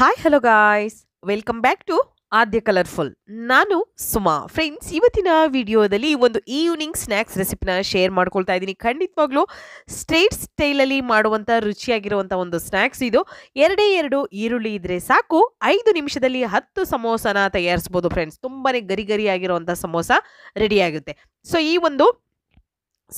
hi hello guys welcome back to Aadya colourful ನಾನು Suma friends ಇವತ್ತಿನ ವಿಡಿಯೋದಲ್ಲಿ ಒಂದು ಈವ್ನಿಂಗ್ ಸ್ನ್ಯಾಕ್ಸ್ ರೆಸಿಪಿನ ಶೇರ್ ಮಾಡ್ಕೊಳ್ತಾ ಇದ್ದೀನಿ ಖಂಡಿತವಾಗ್ಲೂ ಸ್ಟ್ರೇಟ್ ಸ್ಟೈಲಲ್ಲಿ ಮಾಡುವಂಥ ರುಚಿಯಾಗಿರುವಂಥ ಒಂದು ಸ್ನ್ಯಾಕ್ಸ್ ಇದು ಎರಡೇ ಎರಡು ಈರುಳ್ಳಿ ಇದ್ರೆ ಸಾಕು ಐದು ನಿಮಿಷದಲ್ಲಿ ಹತ್ತು ಸಮೋಸನ ತಯಾರಿಸ್ಬೋದು ಫ್ರೆಂಡ್ಸ್ ತುಂಬಾ ಗರಿ ಗರಿಯಾಗಿರುವಂಥ ಸಮೋಸ ರೆಡಿಯಾಗುತ್ತೆ ಸೊ ಈ ಒಂದು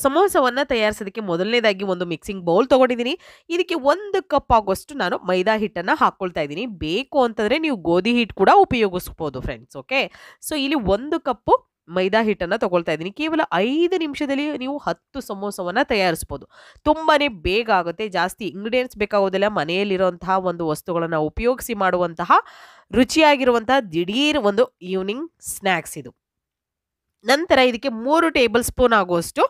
ಸಮೋಸವನ್ನು ತಯಾರಿಸೋದಕ್ಕೆ ಮೊದಲನೇದಾಗಿ ಒಂದು ಮಿಕ್ಸಿಂಗ್ ಬೌಲ್ ತೊಗೊಂಡಿದ್ದೀನಿ ಇದಕ್ಕೆ ಒಂದು ಕಪ್ ಆಗೋಷ್ಟು ನಾನು ಮೈದಾ ಹಿಟ್ಟನ್ನು ಹಾಕ್ಕೊಳ್ತಾ ಇದ್ದೀನಿ ಬೇಕು ಅಂತಂದರೆ ನೀವು ಗೋಧಿ ಹಿಟ್ಟು ಕೂಡ ಉಪಯೋಗಿಸ್ಬೋದು ಫ್ರೆಂಡ್ಸ್ ಓಕೆ ಸೊ ಇಲ್ಲಿ ಒಂದು ಕಪ್ಪು ಮೈದಾ ಹಿಟ್ಟನ್ನು ತೊಗೊಳ್ತಾ ಇದ್ದೀನಿ ಕೇವಲ ಐದು ನಿಮಿಷದಲ್ಲಿ ನೀವು ಹತ್ತು ಸಮೋಸವನ್ನು ತಯಾರಿಸ್ಬೋದು ತುಂಬಾ ಬೇಗ ಆಗುತ್ತೆ ಜಾಸ್ತಿ ಇಂಗ್ರೀಡಿಯೆಂಟ್ಸ್ ಬೇಕಾಗೋದಿಲ್ಲ ಮನೆಯಲ್ಲಿರುವಂತಹ ಒಂದು ವಸ್ತುಗಳನ್ನು ಉಪಯೋಗಿಸಿ ಮಾಡುವಂತಹ ರುಚಿಯಾಗಿರುವಂತಹ ದಿಢೀರ್ ಒಂದು ಈವ್ನಿಂಗ್ ಸ್ನ್ಯಾಕ್ಸ್ ಇದು ನಂತರ ಇದಕ್ಕೆ ಮೂರು ಟೇಬಲ್ ಸ್ಪೂನ್ ಆಗುವಷ್ಟು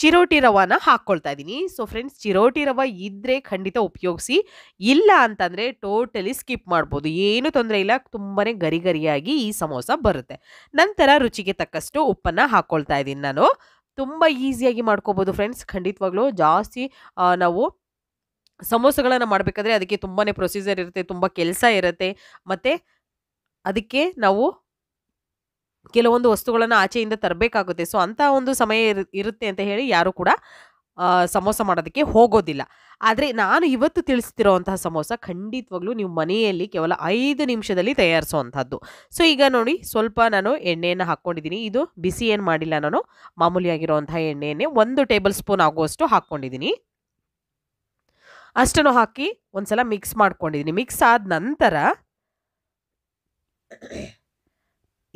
ಚಿರೋಟಿ ರವಾನ ಹಾಕ್ಕೊಳ್ತಾ ಇದ್ದೀನಿ ಸೊ ಫ್ರೆಂಡ್ಸ್ ಚಿರೋಟಿ ರವ ಇದ್ದರೆ ಖಂಡಿತ ಉಪಯೋಗಿಸಿ ಇಲ್ಲ ಅಂತಂದರೆ ಟೋಟಲಿ ಸ್ಕಿಪ್ ಮಾಡ್ಬೋದು ಏನು ತೊಂದರೆ ಇಲ್ಲ ತುಂಬನೇ ಗರಿ ಗರಿಯಾಗಿ ಈ ಸಮೋಸ ಬರುತ್ತೆ ನಂತರ ರುಚಿಗೆ ತಕ್ಕಷ್ಟು ಉಪ್ಪನ್ನು ಹಾಕ್ಕೊಳ್ತಾ ಇದ್ದೀನಿ ನಾನು ತುಂಬ ಈಸಿಯಾಗಿ ಮಾಡ್ಕೋಬೋದು ಫ್ರೆಂಡ್ಸ್ ಖಂಡಿತವಾಗ್ಲೂ ಜಾಸ್ತಿ ನಾವು ಸಮೋಸಗಳನ್ನು ಮಾಡಬೇಕಾದ್ರೆ ಅದಕ್ಕೆ ತುಂಬಾ ಪ್ರೊಸೀಜರ್ ಇರುತ್ತೆ ತುಂಬ ಕೆಲಸ ಇರುತ್ತೆ ಮತ್ತು ಅದಕ್ಕೆ ನಾವು ಕೆಲವೊಂದು ವಸ್ತುಗಳನ್ನು ಆಚೆಯಿಂದ ತರಬೇಕಾಗುತ್ತೆ ಸೊ ಅಂಥ ಒಂದು ಸಮಯ ಇರುತ್ತೆ ಅಂತ ಹೇಳಿ ಯಾರೂ ಕೂಡ ಸಮೋಸ ಮಾಡೋದಕ್ಕೆ ಹೋಗೋದಿಲ್ಲ ಆದರೆ ನಾನು ಇವತ್ತು ತಿಳಿಸ್ತಿರೋವಂತಹ ಸಮೋಸ ಖಂಡಿತವಾಗ್ಲೂ ನೀವು ಮನೆಯಲ್ಲಿ ಕೇವಲ ಐದು ನಿಮಿಷದಲ್ಲಿ ತಯಾರಿಸುವಂಥದ್ದು ಸೊ ಈಗ ನೋಡಿ ಸ್ವಲ್ಪ ನಾನು ಎಣ್ಣೆಯನ್ನು ಹಾಕ್ಕೊಂಡಿದ್ದೀನಿ ಇದು ಬಿಸಿ ಏನು ಮಾಡಿಲ್ಲ ನಾನು ಮಾಮೂಲಿಯಾಗಿರುವಂತಹ ಎಣ್ಣೆಯನ್ನೇ ಒಂದು ಟೇಬಲ್ ಸ್ಪೂನ್ ಆಗುವಷ್ಟು ಹಾಕ್ಕೊಂಡಿದ್ದೀನಿ ಅಷ್ಟನ್ನು ಹಾಕಿ ಒಂದು ಸಲ ಮಿಕ್ಸ್ ಮಾಡ್ಕೊಂಡಿದ್ದೀನಿ ಮಿಕ್ಸ್ ಆದ ನಂತರ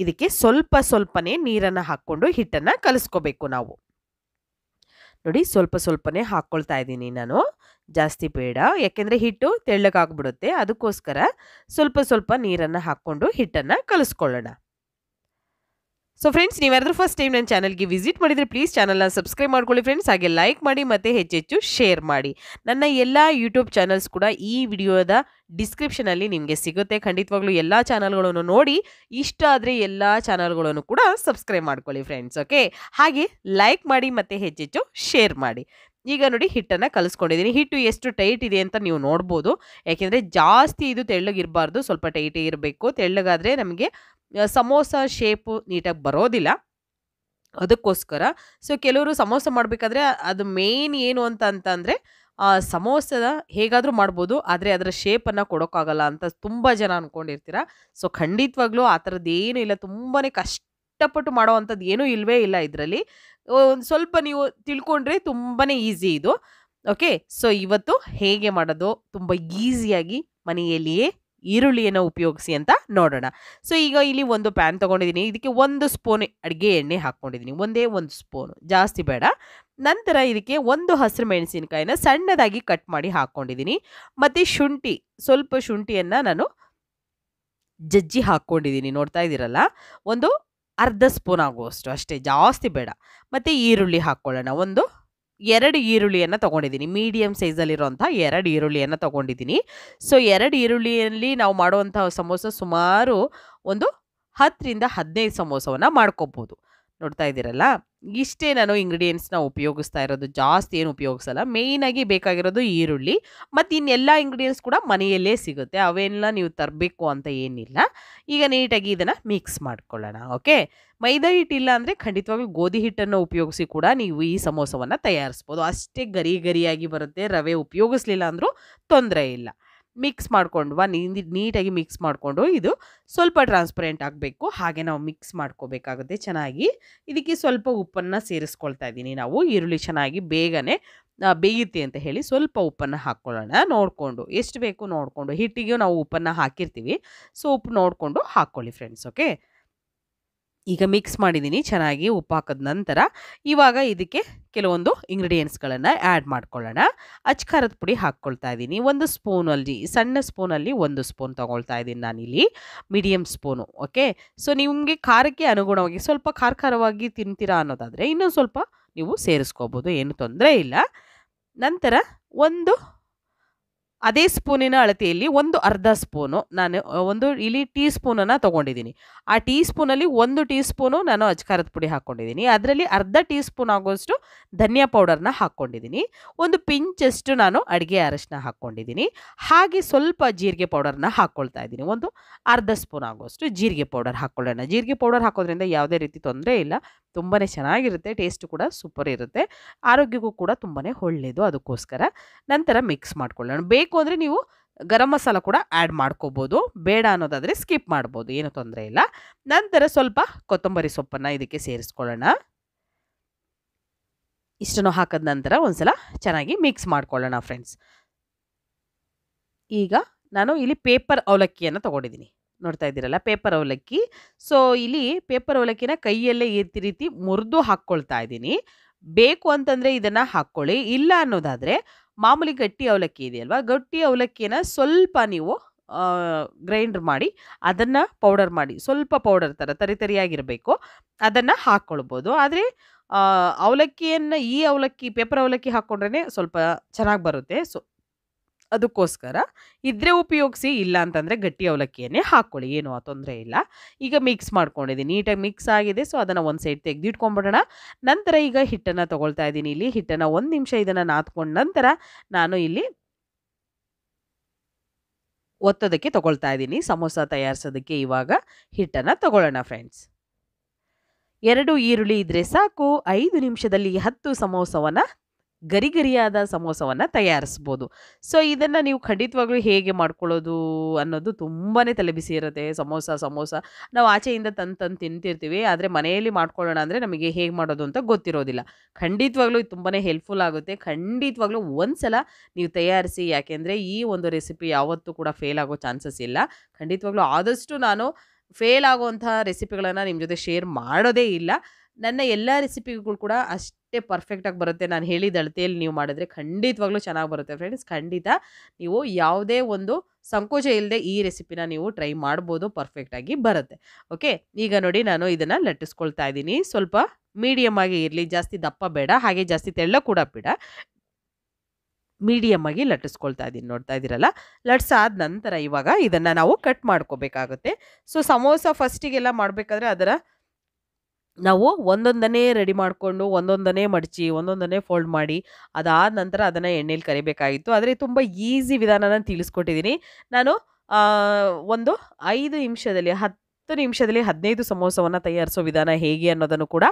ಇದಕ್ಕೆ ಸ್ವಲ್ಪ ಸ್ವಲ್ಪನೇ ನೀರನ್ನು ಹಾಕ್ಕೊಂಡು ಹಿಟ್ಟನ್ನು ಕಲಿಸ್ಕೋಬೇಕು ನಾವು ನೋಡಿ ಸ್ವಲ್ಪ ಸ್ವಲ್ಪನೇ ಹಾಕ್ಕೊಳ್ತಾ ಇದ್ದೀನಿ ನಾನು ಜಾಸ್ತಿ ಬೇಡ ಯಾಕೆಂದರೆ ಹಿಟ್ಟು ತೆಳ್ಳಗಾಗ್ಬಿಡುತ್ತೆ ಅದಕ್ಕೋಸ್ಕರ ಸ್ವಲ್ಪ ಸ್ವಲ್ಪ ನೀರನ್ನು ಹಾಕ್ಕೊಂಡು ಹಿಟ್ಟನ್ನು ಕಲಿಸ್ಕೊಳ್ಳೋಣ ಸೊ ಫ್ರೆಂಡ್ಸ್ ನೀವು ಯಾರಾದರೂ ಫಸ್ಟ್ ಟೈಮ್ ನನ್ನ ಚಾನಲ್ಗೆ ವಿಸಿಟ್ ಮಾಡಿದರೆ ಪ್ಲೀಸ್ ಚಾನಲ್ನ ಸಬ್ಸ್ಕ್ರೈಬ್ ಮಾಡ್ಕೊಳ್ಳಿ ಫ್ರೆಂಡ್ಸ್ ಹಾಗೆ ಲೈಕ್ ಮಾಡಿ ಮತ್ತು ಹೆಚ್ಚೆಚ್ಚು ಶೇರ್ ಮಾಡಿ ನನ್ನ ಎಲ್ಲ ಯೂಟ್ಯೂಬ್ ಚಾನಲ್ಸ್ ಕೂಡ ಈ ವಿಡಿಯೋದ ಡಿಸ್ಕ್ರಿಪ್ಷನಲ್ಲಿ ನಿಮಗೆ ಸಿಗುತ್ತೆ ಖಂಡಿತವಾಗ್ಲೂ ಎಲ್ಲ ಚಾನಲ್ಗಳನ್ನು ನೋಡಿ ಇಷ್ಟ ಆದರೆ ಎಲ್ಲ ಚಾನಲ್ಗಳನ್ನು ಕೂಡ ಸಬ್ಸ್ಕ್ರೈಬ್ ಮಾಡ್ಕೊಳ್ಳಿ ಫ್ರೆಂಡ್ಸ್ ಓಕೆ ಹಾಗೆ ಲೈಕ್ ಮಾಡಿ ಮತ್ತು ಹೆಚ್ಚೆಚ್ಚು ಶೇರ್ ಮಾಡಿ ಈಗ ನೋಡಿ ಹಿಟ್ಟನ್ನು ಕಲಿಸ್ಕೊಂಡಿದ್ದೀನಿ ಹಿಟ್ಟು ಎಷ್ಟು ಟೈಟ್ ಇದೆ ಅಂತ ನೀವು ನೋಡ್ಬೋದು ಯಾಕೆಂದರೆ ಜಾಸ್ತಿ ಇದು ತೆಳ್ಳಗಿರಬಾರ್ದು ಸ್ವಲ್ಪ ಟೈಟೇ ಇರಬೇಕು ತೆಳ್ಳಗಾದರೆ ನಮಗೆ ಸಮೋಸ ಶೇಪು ನೀಟಾಗಿ ಬರೋದಿಲ್ಲ ಅದಕ್ಕೋಸ್ಕರ ಸೊ ಕೆಲವರು ಸಮೋಸ ಮಾಡಬೇಕಾದ್ರೆ ಅದು ಮೇನ್ ಏನು ಅಂತ ಅಂತಂದರೆ ಸಮೋಸದ ಹೇಗಾದರೂ ಮಾಡ್ಬೋದು ಆದರೆ ಅದರ ಶೇಪನ್ನು ಕೊಡೋಕ್ಕಾಗಲ್ಲ ಅಂತ ತುಂಬ ಜನ ಅಂದ್ಕೊಂಡಿರ್ತೀರ ಸೊ ಖಂಡಿತವಾಗ್ಲೂ ಆ ಥರದ್ದು ಏನೂ ಇಲ್ಲ ತುಂಬಾ ಕಷ್ಟಪಟ್ಟು ಮಾಡೋ ಅಂಥದ್ದು ಏನೂ ಇಲ್ಲವೇ ಇಲ್ಲ ಇದರಲ್ಲಿ ಒಂದು ಸ್ವಲ್ಪ ನೀವು ತಿಳ್ಕೊಂಡ್ರೆ ತುಂಬಾ ಈಸಿ ಇದು ಓಕೆ ಸೊ ಇವತ್ತು ಹೇಗೆ ಮಾಡೋದು ತುಂಬ ಈಸಿಯಾಗಿ ಮನೆಯಲ್ಲಿಯೇ ಈರುಳ್ಳಿಯನ್ನು ಉಪಯೋಗಿಸಿ ಅಂತ ನೋಡೋಣ ಸೊ ಈಗ ಇಲ್ಲಿ ಒಂದು ಪ್ಯಾನ್ ತೊಗೊಂಡಿದ್ದೀನಿ ಇದಕ್ಕೆ ಒಂದು ಸ್ಪೂನ್ ಅಡುಗೆ ಎಣ್ಣೆ ಹಾಕ್ಕೊಂಡಿದ್ದೀನಿ ಒಂದೇ ಒಂದು ಸ್ಪೂನು ಜಾಸ್ತಿ ಬೇಡ ನಂತರ ಇದಕ್ಕೆ ಒಂದು ಹಸಿರು ಮೆಣಸಿನಕಾಯಿನ ಸಣ್ಣದಾಗಿ ಕಟ್ ಮಾಡಿ ಹಾಕ್ಕೊಂಡಿದ್ದೀನಿ ಮತ್ತು ಶುಂಠಿ ಸ್ವಲ್ಪ ಶುಂಠಿಯನ್ನು ನಾನು ಜಜ್ಜಿ ಹಾಕ್ಕೊಂಡಿದ್ದೀನಿ ನೋಡ್ತಾ ಇದ್ದೀರಲ್ಲ ಒಂದು ಅರ್ಧ ಸ್ಪೂನ್ ಆಗುವಷ್ಟು ಅಷ್ಟೇ ಜಾಸ್ತಿ ಬೇಡ ಮತ್ತು ಈರುಳ್ಳಿ ಹಾಕ್ಕೊಳ್ಳೋಣ ಒಂದು ಎರಡು ಈರುಳ್ಳಿಯನ್ನು ತೊಗೊಂಡಿದ್ದೀನಿ ಮೀಡಿಯಮ್ ಸೈಜಲ್ಲಿರೋಂಥ ಎರಡು ಈರುಳ್ಳಿಯನ್ನು ತೊಗೊಂಡಿದ್ದೀನಿ ಸೊ ಎರಡು ಈರುಳ್ಳಿಯಲ್ಲಿ ನಾವು ಮಾಡುವಂಥ ಸಮೋಸ ಸುಮಾರು ಒಂದು ಹತ್ತರಿಂದ ಹದಿನೈದು ಸಮೋಸವನ್ನು ಮಾಡ್ಕೋಬೋದು ನೋಡ್ತಾ ಇದ್ದೀರಲ್ಲ ಇಷ್ಟೇ ನಾನು ಇಂಗ್ರೀಡಿಯೆಂಟ್ಸ್ನ ಉಪಯೋಗಿಸ್ತಾ ಇರೋದು ಜಾಸ್ತಿ ಏನು ಉಪಯೋಗಿಸಲ್ಲ ಮೇಯ್ನಾಗಿ ಬೇಕಾಗಿರೋದು ಈರುಳ್ಳಿ ಮತ್ತು ಇನ್ನೆಲ್ಲ ಇಂಗ್ರೀಡಿಯೆಂಟ್ಸ್ ಕೂಡ ಮನೆಯಲ್ಲೇ ಸಿಗುತ್ತೆ ಅವೆಲ್ಲ ನೀವು ತರಬೇಕು ಅಂತ ಏನಿಲ್ಲ ಈಗ ನೀಟಾಗಿ ಇದನ್ನು ಮಿಕ್ಸ್ ಮಾಡ್ಕೊಳ್ಳೋಣ ಓಕೆ ಮೈದಾ ಹಿಟ್ಟಿಲ್ಲ ಅಂದರೆ ಖಂಡಿತವಾಗ್ಲೂ ಗೋಧಿ ಹಿಟ್ಟನ್ನು ಉಪಯೋಗಿಸಿ ಕೂಡ ನೀವು ಈ ಸಮೋಸವನ್ನು ತಯಾರಿಸ್ಬೋದು ಅಷ್ಟೇ ಗರಿ ಗರಿಯಾಗಿ ಬರುತ್ತೆ ರವೆ ಉಪಯೋಗಿಸ್ಲಿಲ್ಲ ಅಂದರೂ ತೊಂದರೆ ಇಲ್ಲ ಮಿಕ್ಸ್ ಮಾಡ್ಕೊಂಡ್ವಾ ನೀಟಾಗಿ ಮಿಕ್ಸ್ ಮಾಡಿಕೊಂಡು ಇದು ಸ್ವಲ್ಪ ಟ್ರಾನ್ಸ್ಪರೆಂಟ್ ಆಗಬೇಕು ಹಾಗೆ ನಾವು ಮಿಕ್ಸ್ ಮಾಡ್ಕೋಬೇಕಾಗುತ್ತೆ ಚೆನ್ನಾಗಿ ಇದಕ್ಕೆ ಸ್ವಲ್ಪ ಉಪ್ಪನ್ನು ಸೇರಿಸ್ಕೊಳ್ತಾ ಇದ್ದೀನಿ ನಾವು ಈರುಳ್ಳಿ ಚೆನ್ನಾಗಿ ಬೇಗನೆ ಬೇಯುತ್ತೆ ಅಂತ ಹೇಳಿ ಸ್ವಲ್ಪ ಉಪ್ಪನ್ನು ಹಾಕ್ಕೊಳ್ಳೋಣ ನೋಡಿಕೊಂಡು ಎಷ್ಟು ಬೇಕು ನೋಡಿಕೊಂಡು ಹಿಟ್ಟಿಗೆ ನಾವು ಉಪ್ಪನ್ನು ಹಾಕಿರ್ತೀವಿ ಸೊ ಉಪ್ಪು ನೋಡಿಕೊಂಡು ಹಾಕ್ಕೊಳ್ಳಿ ಫ್ರೆಂಡ್ಸ್ ಓಕೆ ಈಗ ಮಿಕ್ಸ್ ಮಾಡಿದ್ದೀನಿ ಚೆನ್ನಾಗಿ ಉಪ್ಪು ಹಾಕಿದ ನಂತರ ಇವಾಗ ಇದಕ್ಕೆ ಕೆಲವೊಂದು ಇಂಗ್ರೀಡಿಯೆಂಟ್ಸ್ಗಳನ್ನು ಆ್ಯಡ್ ಮಾಡ್ಕೊಳ್ಳೋಣ ಅಚ್ಕಾರದ ಪುಡಿ ಹಾಕ್ಕೊಳ್ತಾ ಇದ್ದೀನಿ ಒಂದು ಸ್ಪೂನಲ್ಲಿ ಸಣ್ಣ ಸ್ಪೂನಲ್ಲಿ ಒಂದು ಸ್ಪೂನ್ ತೊಗೊಳ್ತಾ ಇದ್ದೀನಿ ನಾನಿಲ್ಲಿ ಮೀಡಿಯಮ್ ಸ್ಪೂನು ಓಕೆ ಸೊ ನಿಮಗೆ ಖಾರಕ್ಕೆ ಅನುಗುಣವಾಗಿ ಸ್ವಲ್ಪ ಖಾರ ಖಾರವಾಗಿ ತಿಂತೀರಾ ಅನ್ನೋದಾದರೆ ಇನ್ನೊಂದು ಸ್ವಲ್ಪ ನೀವು ಸೇರಿಸ್ಕೋಬೋದು ಏನು ತೊಂದರೆ ಇಲ್ಲ ನಂತರ ಒಂದು ಅದೇ ಸ್ಪೂನಿನ ಅಳತೆಯಲ್ಲಿ ಒಂದು ಅರ್ಧ ಸ್ಪೂನು ನಾನು ಒಂದು ಇಲ್ಲಿ ಟೀ ಸ್ಪೂನನ್ನು ತೊಗೊಂಡಿದ್ದೀನಿ ಆ ಟೀ ಸ್ಪೂನಲ್ಲಿ ಒಂದು ಟೀ ಸ್ಪೂನು ನಾನು ಅಜ್ಕಾರದ ಪುಡಿ ಹಾಕ್ಕೊಂಡಿದ್ದೀನಿ ಅದರಲ್ಲಿ ಅರ್ಧ ಟೀ ಸ್ಪೂನ್ ಆಗೋಷ್ಟು ಧನಿಯಾ ಪೌಡರ್ನ ಹಾಕ್ಕೊಂಡಿದ್ದೀನಿ ಒಂದು ಪಿಂಚಷ್ಟು ನಾನು ಅಡುಗೆ ಅರಶಿನ ಹಾಕ್ಕೊಂಡಿದ್ದೀನಿ ಹಾಗೆ ಸ್ವಲ್ಪ ಜೀರಿಗೆ ಪೌಡರ್ನ ಹಾಕ್ಕೊಳ್ತಾ ಇದ್ದೀನಿ ಒಂದು ಅರ್ಧ ಸ್ಪೂನ್ ಆಗೋಷ್ಟು ಜೀರಿಗೆ ಪೌಡರ್ ಹಾಕ್ಕೊಳ್ಳೋಣ ಜೀರಿಗೆ ಪೌಡರ್ ಹಾಕೋದ್ರಿಂದ ಯಾವುದೇ ರೀತಿ ತೊಂದರೆ ಇಲ್ಲ ತುಂಬಾ ಚೆನ್ನಾಗಿರುತ್ತೆ ಟೇಸ್ಟ್ ಕೂಡ ಸೂಪರ್ ಇರುತ್ತೆ ಆರೋಗ್ಯಕ್ಕೂ ಕೂಡ ತುಂಬಾ ಒಳ್ಳೆಯದು ಅದಕ್ಕೋಸ್ಕರ ನಂತರ ಮಿಕ್ಸ್ ಮಾಡ್ಕೊಳ್ಳೋಣ ಬೇಗ ಬೇಕು ಅಂದರೆ ನೀವು ಗರಂ ಮಸಾಲ ಕೂಡ ಆ್ಯಡ್ ಮಾಡ್ಕೋಬೋದು ಬೇಡ ಅನ್ನೋದಾದರೆ ಸ್ಕಿಪ್ ಮಾಡ್ಬೋದು ಏನೂ ತೊಂದರೆ ಇಲ್ಲ ನಂತರ ಸ್ವಲ್ಪ ಕೊತ್ತಂಬರಿ ಸೊಪ್ಪನ್ನು ಇದಕ್ಕೆ ಸೇರಿಸ್ಕೊಳ್ಳೋಣ ಇಷ್ಟನ್ನು ಹಾಕಿದ ನಂತರ ಒಂದ್ಸಲ ಚೆನ್ನಾಗಿ ಮಿಕ್ಸ್ ಮಾಡ್ಕೊಳ್ಳೋಣ ಫ್ರೆಂಡ್ಸ್ ಈಗ ನಾನು ಇಲ್ಲಿ ಪೇಪರ್ ಅವಲಕ್ಕಿಯನ್ನು ತೊಗೊಂಡಿದ್ದೀನಿ ನೋಡ್ತಾ ಇದ್ದೀರಲ್ಲ ಪೇಪರ್ ಅವಲಕ್ಕಿ ಸೊ ಇಲ್ಲಿ ಪೇಪರ್ ಅವಲಕ್ಕಿನ ಕೈಯಲ್ಲೇ ಈ ರೀತಿ ಮುರಿದು ಹಾಕ್ಕೊಳ್ತಾ ಇದ್ದೀನಿ ಬೇಕು ಅಂತಂದರೆ ಇದನ್ನು ಹಾಕ್ಕೊಳ್ಳಿ ಇಲ್ಲ ಅನ್ನೋದಾದರೆ ಮಾಮೂಲಿ ಗಟ್ಟಿ ಅವಲಕ್ಕಿ ಇದೆಯಲ್ವಾ ಗಟ್ಟಿ ಅವಲಕ್ಕಿನ ಸ್ವಲ್ಪ ನೀವು ಗ್ರೈಂಡ್ ಮಾಡಿ ಅದನ್ನು ಪೌಡರ್ ಮಾಡಿ ಸ್ವಲ್ಪ ಪೌಡರ್ ಥರ ತರಿತರಿಯಾಗಿರಬೇಕು ಅದನ್ನು ಹಾಕ್ಕೊಳ್ಬೋದು ಆದರೆ ಅವಲಕ್ಕಿಯನ್ನು ಈ ಅವಲಕ್ಕಿ ಪೇಪರ್ ಅವಲಕ್ಕಿ ಹಾಕ್ಕೊಂಡ್ರೇ ಸ್ವಲ್ಪ ಚೆನ್ನಾಗಿ ಬರುತ್ತೆ ಸೊ ಅದಕ್ಕೋಸ್ಕರ ಇದ್ರೆ ಉಪಯೋಗಿಸಿ ಇಲ್ಲ ಅಂತಂದರೆ ಗಟ್ಟಿ ಅವಲಕ್ಕಿಯನ್ನೇ ಹಾಕ್ಕೊಳ್ಳಿ ಏನು ಆ ತೊಂದರೆ ಇಲ್ಲ ಈಗ ಮಿಕ್ಸ್ ಮಾಡ್ಕೊಂಡಿದ್ದೀನಿ ನೀಟಾಗಿ ಮಿಕ್ಸ್ ಆಗಿದೆ ಸೊ ಅದನ್ನು ಒಂದು ಸೈಡ್ ತೆಗೆದಿಟ್ಕೊಂಡ್ಬಿಡೋಣ ನಂತರ ಈಗ ಹಿಟ್ಟನ್ನು ತೊಗೊಳ್ತಾ ಇದ್ದೀನಿ ಇಲ್ಲಿ ಹಿಟ್ಟನ್ನು ಒಂದು ನಿಮಿಷ ಇದನ್ನು ನಾದ್ಕೊಂಡ ನಂತರ ನಾನು ಇಲ್ಲಿ ಒತ್ತೋದಕ್ಕೆ ತೊಗೊಳ್ತಾ ಇದ್ದೀನಿ ಸಮೋಸ ತಯಾರಿಸೋದಕ್ಕೆ ಇವಾಗ ಹಿಟ್ಟನ್ನು ತಗೊಳ್ಳೋಣ ಫ್ರೆಂಡ್ಸ್ ಎರಡು ಈರುಳ್ಳಿ ಇದ್ದರೆ ಸಾಕು ಐದು ನಿಮಿಷದಲ್ಲಿ ಹತ್ತು ಸಮೋಸವನ್ನು ಗರಿಗರಿಯಾದ ಸಮೋಸವನ್ನು ತಯಾರಿಸ್ಬೋದು ಸೊ ಇದನ್ನು ನೀವು ಖಂಡಿತವಾಗ್ಲೂ ಹೇಗೆ ಮಾಡ್ಕೊಳ್ಳೋದು ಅನ್ನೋದು ತುಂಬಾ ತಲೆಬಿಸಿ ಇರುತ್ತೆ ಸಮೋಸ ಸಮೋಸ ನಾವು ಆಚೆಯಿಂದ ತಂದು ತಂದು ತಿಂತಿರ್ತೀವಿ ಆದರೆ ಮನೆಯಲ್ಲಿ ಮಾಡ್ಕೊಳ್ಳೋಣ ಅಂದರೆ ನಮಗೆ ಹೇಗೆ ಮಾಡೋದು ಅಂತ ಗೊತ್ತಿರೋದಿಲ್ಲ ಖಂಡಿತವಾಗ್ಲೂ ಇದು ತುಂಬಾ ಹೆಲ್ಪ್ಫುಲ್ ಆಗುತ್ತೆ ಖಂಡಿತವಾಗ್ಲೂ ಒಂದು ಸಲ ನೀವು ತಯಾರಿಸಿ ಯಾಕೆಂದರೆ ಈ ಒಂದು ರೆಸಿಪಿ ಯಾವತ್ತೂ ಕೂಡ ಫೇಲ್ ಆಗೋ ಚಾನ್ಸಸ್ ಇಲ್ಲ ಖಂಡಿತವಾಗ್ಲೂ ಆದಷ್ಟು ನಾನು ಫೇಲ್ ಆಗುವಂಥ ರೆಸಿಪಿಗಳನ್ನು ನಿಮ್ಮ ಜೊತೆ ಶೇರ್ ಮಾಡೋದೇ ಇಲ್ಲ ನನ್ನ ಎಲ್ಲ ರೆಸಿಪಿಗಳು ಕೂಡ ಅಷ್ಟು ಅಷ್ಟೇ ಪರ್ಫೆಕ್ಟಾಗಿ ಬರುತ್ತೆ ನಾನು ಹೇಳಿದ ಅಳತೆಯಲ್ಲಿ ನೀವು ಮಾಡಿದ್ರೆ ಖಂಡಿತವಾಗ್ಲೂ ಚೆನ್ನಾಗಿ ಬರುತ್ತೆ ಫ್ರೆಂಡ್ಸ್ ಖಂಡಿತ ನೀವು ಯಾವುದೇ ಒಂದು ಸಂಕೋಚ ಇಲ್ಲದೆ ಈ ರೆಸಿಪಿನ ನೀವು ಟ್ರೈ ಮಾಡ್ಬೋದು ಪರ್ಫೆಕ್ಟಾಗಿ ಬರುತ್ತೆ ಓಕೆ ಈಗ ನೋಡಿ ನಾನು ಇದನ್ನು ಲಟ್ಟಿಸ್ಕೊಳ್ತಾ ಇದ್ದೀನಿ ಸ್ವಲ್ಪ ಮೀಡಿಯಮ್ ಆಗಿ ಇರಲಿ ಜಾಸ್ತಿ ದಪ್ಪ ಬೇಡ ಹಾಗೆ ಜಾಸ್ತಿ ತೆಳ್ಳ ಕೂಡ ಬೇಡ ಮೀಡಿಯಮ್ ಆಗಿ ಲಟ್ಟಿಸ್ಕೊಳ್ತಾ ಇದ್ದೀನಿ ನೋಡ್ತಾ ಇದ್ದೀರಲ್ಲ ಲಟ್ಸಾದ ನಂತರ ಇವಾಗ ಇದನ್ನು ನಾವು ಕಟ್ ಮಾಡ್ಕೋಬೇಕಾಗುತ್ತೆ ಸೊ ಸಮೋಸ ಫಸ್ಟಿಗೆಲ್ಲ ಮಾಡಬೇಕಾದ್ರೆ ಅದರ ನಾವು ಒಂದೊಂದನ್ನೇ ರೆಡಿ ಮಾಡಿಕೊಂಡು ಒಂದೊಂದನ್ನೇ ಮಡಚಿ ಒಂದೊಂದನ್ನೇ ಫೋಲ್ಡ್ ಮಾಡಿ ಅದಾದ ನಂತರ ಅದನ್ನು ಎಣ್ಣೆಲಿ ಕರಿಬೇಕಾಗಿತ್ತು ಆದರೆ ತುಂಬ ಈಸಿ ವಿಧಾನ ನಾನು ತಿಳಿಸ್ಕೊಟ್ಟಿದ್ದೀನಿ ನಾನು ಒಂದು ಐದು ನಿಮಿಷದಲ್ಲಿ ಹತ್ತು ಹತ್ತು ನಿಮಿಷದಲ್ಲಿ ಹದಿನೈದು ಸಮೋಸವನ್ನು ತಯಾರಿಸೋ ವಿಧಾನ ಹೇಗೆ ಅನ್ನೋದನ್ನು ಕೂಡ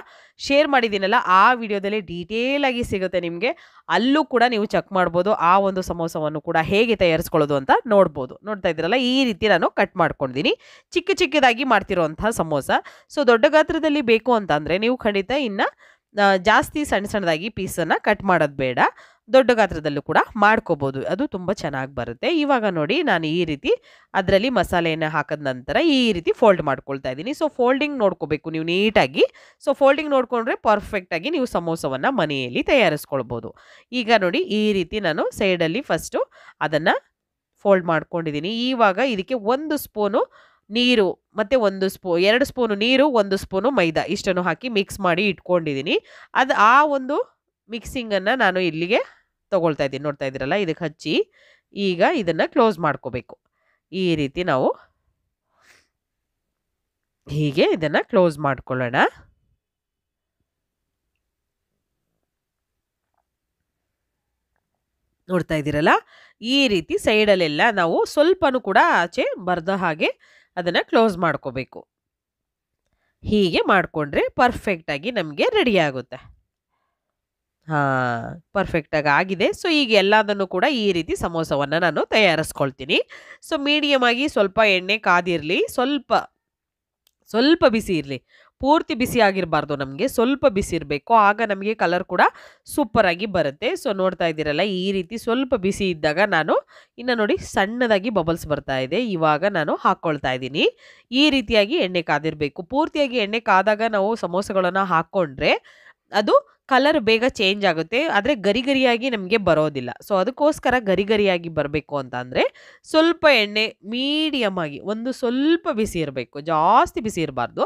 ಶೇರ್ ಮಾಡಿದ್ದೀನಲ್ಲ ಆ ವಿಡಿಯೋದಲ್ಲಿ ಡೀಟೇಲ್ ಆಗಿ ಸಿಗುತ್ತೆ ನಿಮಗೆ ಅಲ್ಲೂ ಕೂಡ ನೀವು ಚೆಕ್ ಮಾಡ್ಬೋದು ಆ ಒಂದು ಸಮೋಸವನ್ನು ಕೂಡ ಹೇಗೆ ತಯಾರಿಸ್ಕೊಳ್ಳೋದು ಅಂತ ನೋಡ್ಬೋದು ನೋಡ್ತಾ ಇದ್ದೀರಲ್ಲ ಈ ರೀತಿ ನಾನು ಕಟ್ ಮಾಡ್ಕೊಂಡಿದ್ದೀನಿ ಚಿಕ್ಕ ಚಿಕ್ಕದಾಗಿ ಮಾಡ್ತಿರುವಂತಹ ಸಮೋಸ ಸೊ ದೊಡ್ಡ ಗಾತ್ರದಲ್ಲಿ ಬೇಕು ಅಂತಂದರೆ ನೀವು ಖಂಡಿತ ಇನ್ನು ಜಾಸ್ತಿ ಸಣ್ಣ ಸಣ್ಣದಾಗಿ ಪೀಸನ್ನು ಕಟ್ ಮಾಡೋದು ಬೇಡ ದೊಡ್ಡ ಗಾತ್ರದಲ್ಲೂ ಕೂಡ ಮಾಡ್ಕೋಬೋದು ಅದು ತುಂಬ ಚೆನ್ನಾಗಿ ಬರುತ್ತೆ ಇವಾಗ ನೋಡಿ ನಾನು ಈ ರೀತಿ ಅದರಲ್ಲಿ ಮಸಾಲೆಯನ್ನು ಹಾಕಿದ ನಂತರ ಈ ರೀತಿ ಫೋಲ್ಡ್ ಮಾಡ್ಕೊಳ್ತಾ ಇದ್ದೀನಿ ಸೊ ಫೋಲ್ಡಿಂಗ್ ನೋಡ್ಕೋಬೇಕು ನೀವು ನೀಟಾಗಿ ಸೊ ಫೋಲ್ಡಿಂಗ್ ನೋಡಿಕೊಂಡ್ರೆ ಪರ್ಫೆಕ್ಟಾಗಿ ನೀವು ಸಮೋಸವನ್ನು ಮನೆಯಲ್ಲಿ ತಯಾರಿಸ್ಕೊಳ್ಬೋದು ಈಗ ನೋಡಿ ಈ ರೀತಿ ನಾನು ಸೈಡಲ್ಲಿ ಫಸ್ಟು ಅದನ್ನು ಫೋಲ್ಡ್ ಮಾಡ್ಕೊಂಡಿದ್ದೀನಿ ಇವಾಗ ಇದಕ್ಕೆ ಒಂದು ಸ್ಪೂನು ನೀರು ಮತ್ತು ಒಂದು ಸ್ಪೂ ಎರಡು ಸ್ಪೂನು ನೀರು ಒಂದು ಸ್ಪೂನು ಮೈದಾ ಇಷ್ಟನ್ನು ಹಾಕಿ ಮಿಕ್ಸ್ ಮಾಡಿ ಇಟ್ಕೊಂಡಿದ್ದೀನಿ ಅದು ಆ ಒಂದು ಮಿಕ್ಸಿಂಗನ್ನು ನಾನು ಇಲ್ಲಿಗೆ ತೊಗೊಳ್ತಾ ಇದ್ದೀನಿ ನೋಡ್ತಾ ಇದ್ದೀರಲ್ಲ ಇದಕ್ಕೆ ಹಚ್ಚಿ ಈಗ ಇದನ್ನು ಕ್ಲೋಸ್ ಮಾಡ್ಕೋಬೇಕು ಈ ರೀತಿ ನಾವು ಹೀಗೆ ಇದನ್ನು ಕ್ಲೋಸ್ ಮಾಡ್ಕೊಳ್ಳೋಣ ನೋಡ್ತಾ ಇದ್ದೀರಲ್ಲ ಈ ರೀತಿ ಸೈಡಲ್ಲೆಲ್ಲ ನಾವು ಸ್ವಲ್ಪನೂ ಕೂಡ ಆಚೆ ಬರೆದ ಹಾಗೆ ಅದನ್ನು ಕ್ಲೋಸ್ ಮಾಡ್ಕೋಬೇಕು ಹೀಗೆ ಮಾಡಿಕೊಂಡ್ರೆ ಪರ್ಫೆಕ್ಟಾಗಿ ನಮಗೆ ರೆಡಿ ಆಗುತ್ತೆ ಹಾಂ ಪರ್ಫೆಕ್ಟಾಗಿ ಆಗಿದೆ ಸೊ ಈಗ ಎಲ್ಲದನ್ನು ಕೂಡ ಈ ರೀತಿ ಸಮೋಸವನ್ನು ನಾನು ತಯಾರಿಸ್ಕೊಳ್ತೀನಿ ಸೊ ಮೀಡಿಯಮ್ ಆಗಿ ಸ್ವಲ್ಪ ಎಣ್ಣೆ ಕಾದಿರಲಿ ಸ್ವಲ್ಪ ಸ್ವಲ್ಪ ಬಿಸಿ ಇರಲಿ ಪೂರ್ತಿ ಬಿಸಿ ಆಗಿರಬಾರ್ದು ನಮಗೆ ಸ್ವಲ್ಪ ಬಿಸಿ ಇರಬೇಕು ಆಗ ನಮಗೆ ಕಲರ್ ಕೂಡ ಸೂಪರಾಗಿ ಬರುತ್ತೆ ಸೊ ನೋಡ್ತಾ ಇದ್ದೀರಲ್ಲ ಈ ರೀತಿ ಸ್ವಲ್ಪ ಬಿಸಿ ಇದ್ದಾಗ ನಾನು ಇನ್ನು ನೋಡಿ ಸಣ್ಣದಾಗಿ ಬಬಲ್ಸ್ ಬರ್ತಾ ಇದೆ ಇವಾಗ ನಾನು ಹಾಕ್ಕೊಳ್ತಾ ಇದ್ದೀನಿ ಈ ರೀತಿಯಾಗಿ ಎಣ್ಣೆ ಕಾದಿರಬೇಕು ಪೂರ್ತಿಯಾಗಿ ಎಣ್ಣೆ ಕಾದಾಗ ನಾವು ಸಮೋಸಗಳನ್ನು ಹಾಕ್ಕೊಂಡ್ರೆ ಅದು ಕಲರ್ ಬೇಗ ಚೇಂಜ್ ಆಗುತ್ತೆ ಆದರೆ ಗರಿಗರಿಯಾಗಿ ನಮಗೆ ಬರೋದಿಲ್ಲ ಸೊ ಅದಕ್ಕೋಸ್ಕರ ಗರಿಗರಿಯಾಗಿ ಬರಬೇಕು ಅಂತ ಅಂದರೆ ಸ್ವಲ್ಪ ಎಣ್ಣೆ ಮೀಡಿಯಮ್ ಆಗಿ ಒಂದು ಸ್ವಲ್ಪ ಬಿಸಿ ಇರಬೇಕು ಜಾಸ್ತಿ ಬಿಸಿ ಇರಬಾರ್ದು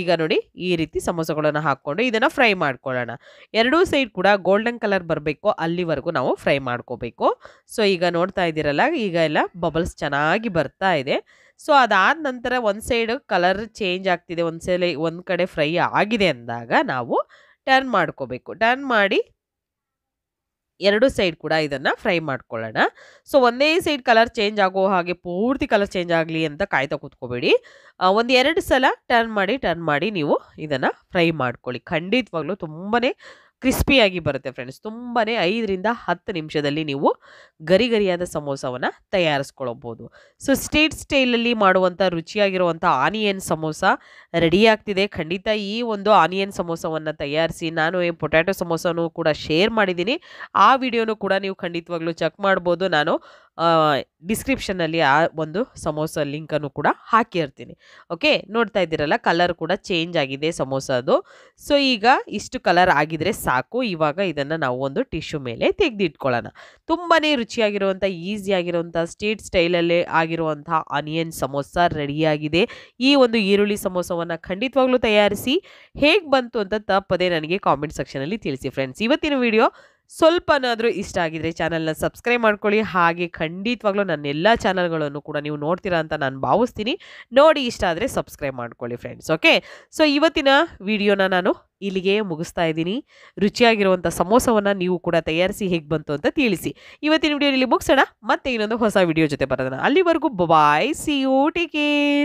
ಈಗ ನೋಡಿ ಈ ರೀತಿ ಸಮೋಸಗಳನ್ನು ಹಾಕ್ಕೊಂಡು ಇದನ್ನು ಫ್ರೈ ಮಾಡ್ಕೊಳ್ಳೋಣ ಎರಡೂ ಸೈಡ್ ಕೂಡ ಗೋಲ್ಡನ್ ಕಲರ್ ಬರಬೇಕು ಅಲ್ಲಿವರೆಗೂ ನಾವು ಫ್ರೈ ಮಾಡ್ಕೋಬೇಕು ಸೊ ಈಗ ನೋಡ್ತಾ ಇದ್ದೀರಲ್ಲ ಈಗ ಎಲ್ಲ ಬಬಲ್ಸ್ ಚೆನ್ನಾಗಿ ಬರ್ತಾ ಇದೆ ಸೊ ಅದಾದ ನಂತರ ಒಂದು ಸೈಡ್ ಕಲರ್ ಚೇಂಜ್ ಆಗ್ತಿದೆ ಒಂದು ಸೈಡ್ ಒಂದು ಕಡೆ ಫ್ರೈ ಆಗಿದೆ ಅಂದಾಗ ನಾವು ಟರ್ನ್ ಮಾಡ್ಕೋಬೇಕು ಟರ್ನ್ ಮಾಡಿ ಎರಡು ಸೈಡ್ ಕೂಡ ಇದನ್ನು ಫ್ರೈ ಮಾಡ್ಕೊಳ್ಳೋಣ ಸೊ ಒಂದೇ ಸೈಡ್ ಕಲರ್ ಚೇಂಜ್ ಆಗೋ ಹಾಗೆ ಪೂರ್ತಿ ಕಲರ್ ಚೇಂಜ್ ಆಗಲಿ ಅಂತ ಕಾಯ್ತಾ ಕೂತ್ಕೋಬೇಡಿ ಒಂದು ಎರಡು ಸಲ ಟರ್ನ್ ಮಾಡಿ ಟರ್ನ್ ಮಾಡಿ ನೀವು ಇದನ್ನು ಫ್ರೈ ಮಾಡ್ಕೊಳ್ಳಿ ಖಂಡಿತವಾಗ್ಲೂ ತುಂಬಾ ಕ್ರಿಸ್ಪಿಯಾಗಿ ಬರುತ್ತೆ ಫ್ರೆಂಡ್ಸ್ ತುಂಬನೇ ಐದರಿಂದ ಹತ್ತು ನಿಮಿಷದಲ್ಲಿ ನೀವು ಗರಿ ಗರಿಯಾದ ಸಮೋಸವನ್ನು ತಯಾರಿಸ್ಕೊಳ್ಬೋದು ಸೊ ಸ್ಟೇಟ್ ಸ್ಟೈಲಲ್ಲಿ ಮಾಡುವಂಥ ರುಚಿಯಾಗಿರುವಂಥ ಆನಿಯನ್ ಸಮೋಸ ರೆಡಿಯಾಗ್ತಿದೆ ಖಂಡಿತ ಈ ಒಂದು ಆನಿಯನ್ ಸಮೋಸವನ್ನು ತಯಾರಿಸಿ ನಾನು ಪೊಟ್ಯಾಟೊ ಸಮೋಸನೂ ಕೂಡ ಶೇರ್ ಮಾಡಿದ್ದೀನಿ ಆ ವಿಡಿಯೋನು ಕೂಡ ನೀವು ಖಂಡಿತವಾಗ್ಲೂ ಚೆಕ್ ಮಾಡ್ಬೋದು ನಾನು ಡಿಸ್ಕ್ರಿಪ್ಷನಲ್ಲಿ ಆ ಒಂದು ಸಮೋಸ ಲಿಂಕನ್ನು ಕೂಡ ಹಾಕಿರ್ತೀನಿ ಓಕೆ ನೋಡ್ತಾ ಇದ್ದೀರಲ್ಲ ಕಲರ್ ಕೂಡ ಚೇಂಜ್ ಆಗಿದೆ ಸಮೋಸದು ಸೊ ಈಗ ಇಷ್ಟು ಕಲರ್ ಆಗಿದರೆ ಸಾಕು ಇವಾಗ ಇದನ್ನು ನಾವು ಒಂದು ಟಿಶ್ಯೂ ಮೇಲೆ ತೆಗೆದಿಟ್ಕೊಳ್ಳೋಣ ತುಂಬಾ ರುಚಿಯಾಗಿರುವಂಥ ಈಸಿಯಾಗಿರುವಂಥ ಸ್ಟೇಟ್ ಸ್ಟೈಲಲ್ಲೇ ಆಗಿರುವಂಥ ಆನಿಯನ್ ಸಮೋಸ ರೆಡಿಯಾಗಿದೆ ಈ ಒಂದು ಈರುಳ್ಳಿ ಸಮೋಸವನ್ನು ಖಂಡಿತವಾಗ್ಲೂ ತಯಾರಿಸಿ ಹೇಗೆ ಬಂತು ಅಂತ ತಪ್ಪದೇ ನನಗೆ ಕಾಮೆಂಟ್ ಸೆಕ್ಷನಲ್ಲಿ ತಿಳಿಸಿ ಫ್ರೆಂಡ್ಸ್ ಇವತ್ತಿನ ವಿಡಿಯೋ ಸ್ವಲ್ಪನಾದರೂ ಇಷ್ಟ ಆಗಿದ್ರೆ ಚಾನಲ್ನ ಸಬ್ಸ್ಕ್ರೈಬ್ ಮಾಡ್ಕೊಳ್ಳಿ ಹಾಗೆ ಖಂಡಿತವಾಗ್ಲೂ ಎಲ್ಲ ಚಾನಲ್ಗಳನ್ನು ಕೂಡ ನೀವು ನೋಡ್ತೀರಾ ಅಂತ ನಾನು ಭಾವಿಸ್ತೀನಿ ನೋಡಿ ಇಷ್ಟ ಆದರೆ ಸಬ್ಸ್ಕ್ರೈಬ್ ಮಾಡ್ಕೊಳ್ಳಿ ಫ್ರೆಂಡ್ಸ್ ಓಕೆ ಸೊ ಇವತ್ತಿನ ವಿಡಿಯೋನ ನಾನು ಇಲ್ಲಿಗೆ ಮುಗಿಸ್ತಾ ಇದ್ದೀನಿ ರುಚಿಯಾಗಿರುವಂಥ ಸಮೋಸವನ್ನು ನೀವು ಕೂಡ ತಯಾರಿಸಿ ಹೇಗೆ ಬಂತು ಅಂತ ತಿಳಿಸಿ ಇವತ್ತಿನ ವಿಡಿಯೋ ಇಲ್ಲಿ ಮುಗಿಸೋಣ ಮತ್ತೆ ಇನ್ನೊಂದು ಹೊಸ ವಿಡಿಯೋ ಜೊತೆ ಬರೋದಣ ಅಲ್ಲಿವರೆಗೂ ಬಾಯ್ ಸಿ ಯು ಟಿಕೆ